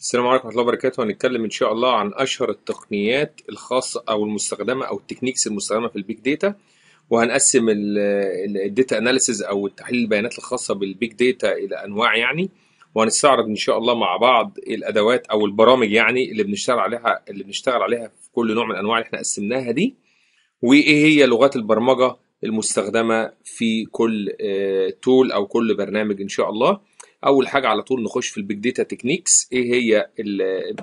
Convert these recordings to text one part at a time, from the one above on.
السلام عليكم ورحمة الله وبركاته هنتكلم إن شاء الله عن أشهر التقنيات الخاصة أو المستخدمة أو التكنيكس المستخدمة في البيج داتا وهنقسم الداتا أناليسز أو تحليل البيانات الخاصة بالبيج داتا إلى أنواع يعني وهنستعرض إن شاء الله مع بعض الأدوات أو البرامج يعني اللي بنشتغل عليها اللي بنشتغل عليها في كل نوع من الأنواع اللي إحنا قسمناها دي وإيه هي لغات البرمجة المستخدمة في كل تول آه، أو كل برنامج إن شاء الله اول حاجه على طول نخش في البيج داتا تكنيكس ايه هي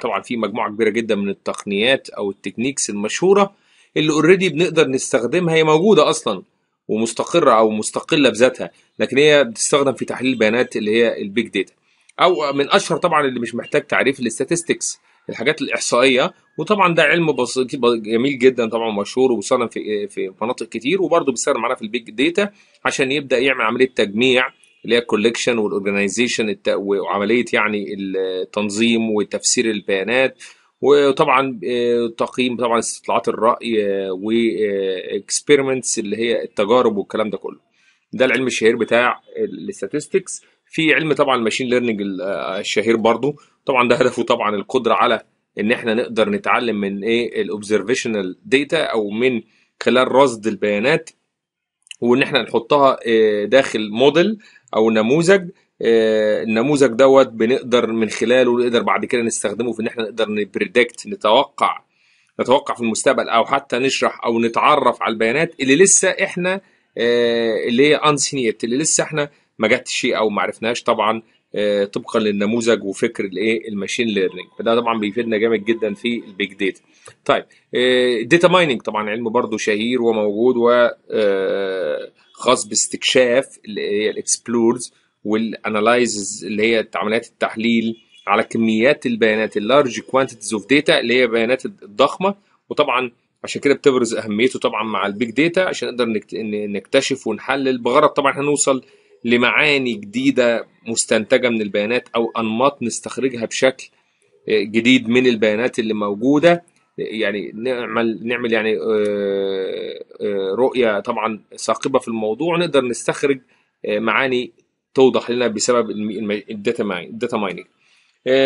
طبعا في مجموعه كبيره جدا من التقنيات او التكنيكس المشهوره اللي اوريدي بنقدر نستخدمها هي موجوده اصلا ومستقره او مستقله بذاتها لكن هي بتستخدم في تحليل البيانات اللي هي البيج داتا او من اشهر طبعا اللي مش محتاج تعريف الاستاتستكس الحاجات الاحصائيه وطبعا ده علم بسيط جميل جدا طبعا مشهور وبيستخدم في في مناطق كتير وبرضه بيستخدم معانا في البيج داتا عشان يبدا يعمل عمليه تجميع اللي هي الكوليكشن والاورجنايزيشن وعمليه يعني التنظيم وتفسير البيانات وطبعا آه، تقييم طبعا استطلاعات الراي آه، واكسبيرمنتس آه، اللي هي التجارب والكلام ده كله ده العلم الشهير بتاع الاستاتستكس في علم طبعا الماشين ليرنينج الشهير برضو طبعا ده هدفه طبعا القدره على ان احنا نقدر نتعلم من ايه الاوبزرفيشنال داتا او من خلال رصد البيانات وان احنا نحطها آه، داخل موديل او نموذج آه، النموذج دوت بنقدر من خلاله نقدر بعد كده نستخدمه في ان احنا نقدر نبريدكت نتوقع نتوقع في المستقبل او حتى نشرح او نتعرف على البيانات اللي لسه احنا آه، اللي هي انسينيت اللي لسه احنا ما جاتش او ما عرفناش طبعا آه، طبقا للنموذج وفكر الايه الماشين ليرنينج فده طبعا بيفيدنا جامد جدا في البيج داتا طيب الداتا آه، مايننج طبعا علم برضو شهير وموجود و آه، خاص باستكشاف اللي هي الاكسبلورز والانالايزز اللي هي عمليات التحليل على كميات البيانات اللارج كوانتيتيز اوف داتا اللي هي البيانات الضخمه وطبعا عشان كده بتبرز اهميته طبعا مع البيج داتا عشان نقدر نكتشف ونحلل بغرض طبعا هنوصل لمعاني جديده مستنتجه من البيانات او انماط نستخرجها بشكل جديد من البيانات اللي موجوده يعني نعمل نعمل يعني آه، آه، رؤيه طبعا ثاقبه في الموضوع نقدر نستخرج آه، معاني توضح لنا بسبب الداتا مايننج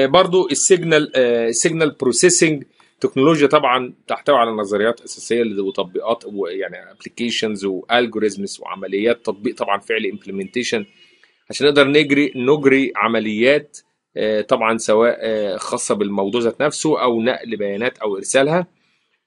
برضو السيجنال السيجنال بروسيسنج التكنولوجيا طبعا تحتوي على نظريات اساسيه وتطبيقات يعني ابلكيشنز والجوريزمز وعمليات تطبيق طبعا فعلي امبلمنتيشن عشان نقدر نجري نجري عمليات آه، طبعا سواء آه، خاصه بالموضوع ذات نفسه او نقل بيانات او ارسالها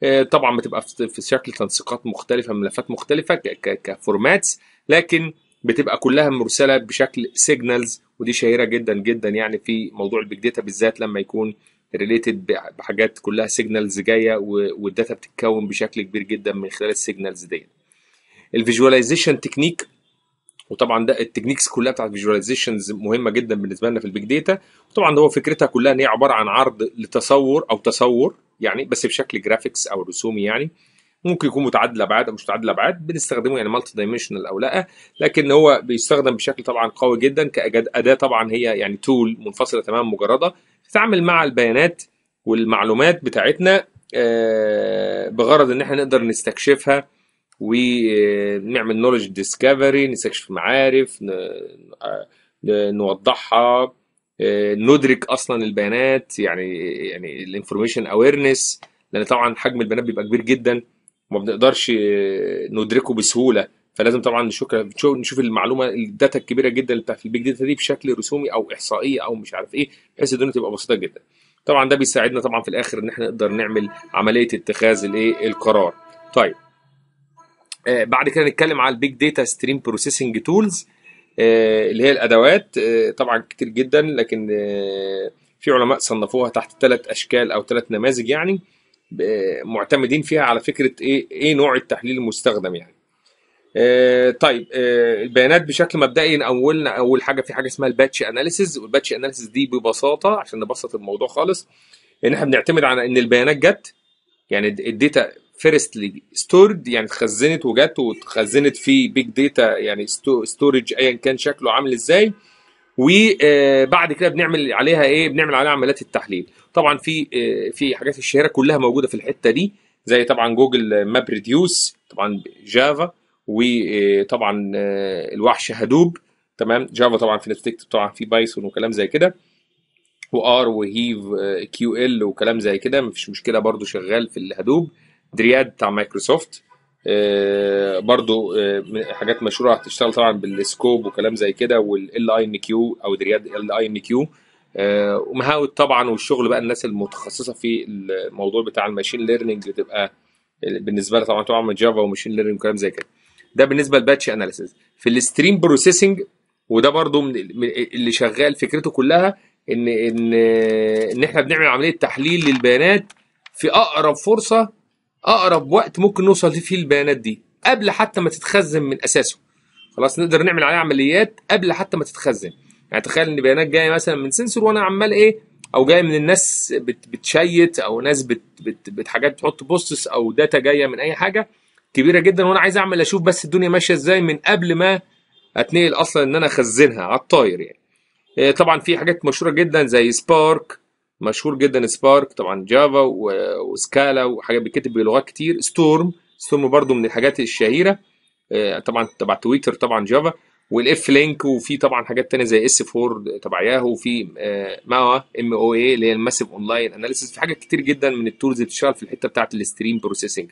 آه، طبعا بتبقى في شكل تنسيقات مختلفه ملفات مختلفه كفورماتس لكن بتبقى كلها مرسله بشكل سيجنالز ودي شهيره جدا جدا يعني في موضوع البيج داتا بالذات لما يكون ريليتد بحاجات كلها سيجنالز جايه والداتا بتتكون بشكل كبير جدا من خلال السيجنالز دي الفيجواليزيشن تكنيك وطبعا ده التكنيكس كلها بتاعت فيجواليزيشنز مهمه جدا بالنسبه لنا في البيج داتا طبعا هو فكرتها كلها ان هي عباره عن عرض لتصور او تصور يعني بس بشكل جرافيكس او رسومي يعني ممكن يكون متعدد الابعاد او مش متعدد الابعاد بنستخدمه يعني مالتي دايمنشنال او لا لكن هو بيستخدم بشكل طبعا قوي جدا كاداه طبعا هي يعني تول منفصله تماما مجرده تعمل مع البيانات والمعلومات بتاعتنا آه، بغرض ان احنا نقدر نستكشفها ونعمل نولج ديسكفري نستكشف معارف آه، نوضحها آه، ندرك اصلا البيانات يعني يعني الانفورميشن اويرنس لان طبعا حجم البيانات بيبقى كبير جدا وما بنقدرش ندركه بسهوله فلازم طبعا نشوف نشوف المعلومه الداتا الكبيره جدا اللي بتاعت البيج داتا دي بشكل رسومي او احصائيه او مش عارف ايه بحيث الدنيا تبقى بسيطه جدا طبعا ده بيساعدنا طبعا في الاخر ان احنا نقدر نعمل عمليه اتخاذ الايه القرار طيب آه بعد كده نتكلم على البيج داتا ستريم بروسيسنج تولز اللي هي الادوات آه طبعا كتير جدا لكن آه في علماء صنفوها تحت ثلاث اشكال او ثلاث نماذج يعني معتمدين فيها على فكره ايه ايه نوع التحليل المستخدم يعني آه طيب آه البيانات بشكل مبدئي اولنا اول حاجه في حاجه اسمها الباتش اناليسز والباتش اناليسز دي ببساطه عشان نبسط الموضوع خالص ان احنا بنعتمد على ان البيانات جت يعني الداتا فيرستلي ستورد يعني اتخزنت وجت واتخزنت في بيج داتا يعني ستورج ايا كان شكله عامل ازاي وبعد آه، كده بنعمل عليها ايه بنعمل عليها عمليات التحليل طبعا في آه، في حاجات الشهيره كلها موجوده في الحته دي زي طبعا جوجل ماب ريديوس طبعا جافا وطبعا آه، الوحش هدوب تمام جافا طبعا في نتفليكس طبعا في بايثون وكلام زي كده وار وهيف آه، كيو ال وكلام زي كده مفيش مشكله برضو شغال في الهدوب درياد بتاع مايكروسوفت آه، برضو حاجات مشهوره هتشتغل طبعا بالسكوب وكلام زي كده والال اي ان كيو او درياد ال اي ان كيو ومهاوت طبعا والشغل بقى الناس المتخصصه في الموضوع بتاع الماشين ليرنينج بتبقى بالنسبه لها طبعا طبعا جافا وماشين ليرنينج وكلام زي كده ده بالنسبه للباتش اناليسيز في الستريم بروسيسنج وده برضو من اللي شغال فكرته كلها ان ان ان احنا بنعمل عمليه تحليل للبيانات في اقرب فرصه اقرب وقت ممكن نوصل فيه البيانات دي قبل حتى ما تتخزن من اساسه خلاص نقدر نعمل عليها عمليات قبل حتى ما تتخزن يعني تخيل ان بيانات جايه مثلا من سنسور وانا عمال ايه او جايه من الناس بتشيت او ناس بت بت بت حاجات بتحط بوستس او داتا جايه من اي حاجه كبيره جدا وانا عايز اعمل اشوف بس الدنيا ماشيه ازاي من قبل ما اتنقل اصلا ان انا اخزنها على الطاير يعني آه، طبعا في حاجات مشهوره جدا زي سبارك مشهور جدا سبارك طبعا جافا وسكالا وحاجات بتكتب بلغات كتير ستورم ستورم برضو من الحاجات الشهيره آه، طبعا تبع تويتر طبعا جافا والاف لينك وفي طبعا حاجات تانية زي اس 4 تبع ياهو وفي آه، ماوا ام او اي اللي هي الماسيف اونلاين اناليسيس في حاجات كتير جدا من التولز اللي بتشتغل في الحته بتاعه الاستريم بروسيسنج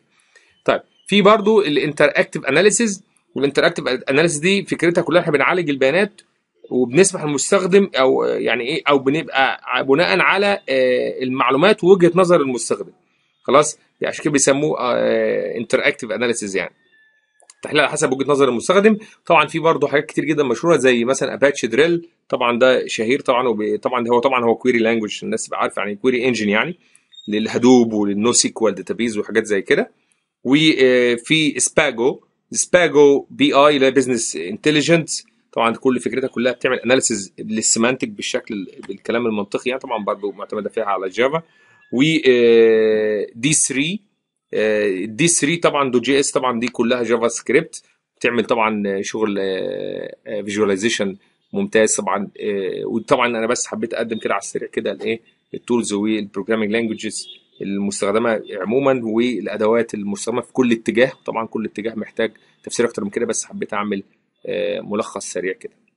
طيب في برضو الانتر اكتف اناليسيز والانتر اكتف اناليسيز دي فكرتها كلها احنا بنعالج البيانات وبنسمح للمستخدم او يعني ايه او بنبقى بناء على آه، المعلومات ووجهه نظر المستخدم خلاص يعني عشان كده بيسموه انتر اكتف اناليسيز يعني تحليل على حسب وجهه نظر المستخدم طبعا في برضه حاجات كتير جدا مشهوره زي مثلا اباتش دريل طبعا ده شهير طبعا وطبعا هو طبعا هو كويري لانجوج الناس تبقى عارفه يعني كويري انجن يعني للهدوب وللنو سيكوال داتابيز وحاجات زي كده وفي سباجو سباجو بي اي اللي هي بزنس انتليجنس طبعا كل فكرتها كلها بتعمل اناليسز للسيمانتك بالشكل بالكلام المنطقي يعني طبعا برضه معتمده فيها على جافا و دي 3 دي 3 طبعا دو جي اس طبعا دي كلها جافا سكريبت بتعمل طبعا آه، شغل فيجواليزيشن آه، آه، ممتاز طبعا وطبعا انا بس حبيت اقدم كده على السريع كده الايه التولز والبروجرامينج لانجوجز المستخدمه عموما والادوات المستخدمه في كل اتجاه طبعا كل اتجاه محتاج تفسير اكتر من كده بس حبيت اعمل آه، ملخص سريع كده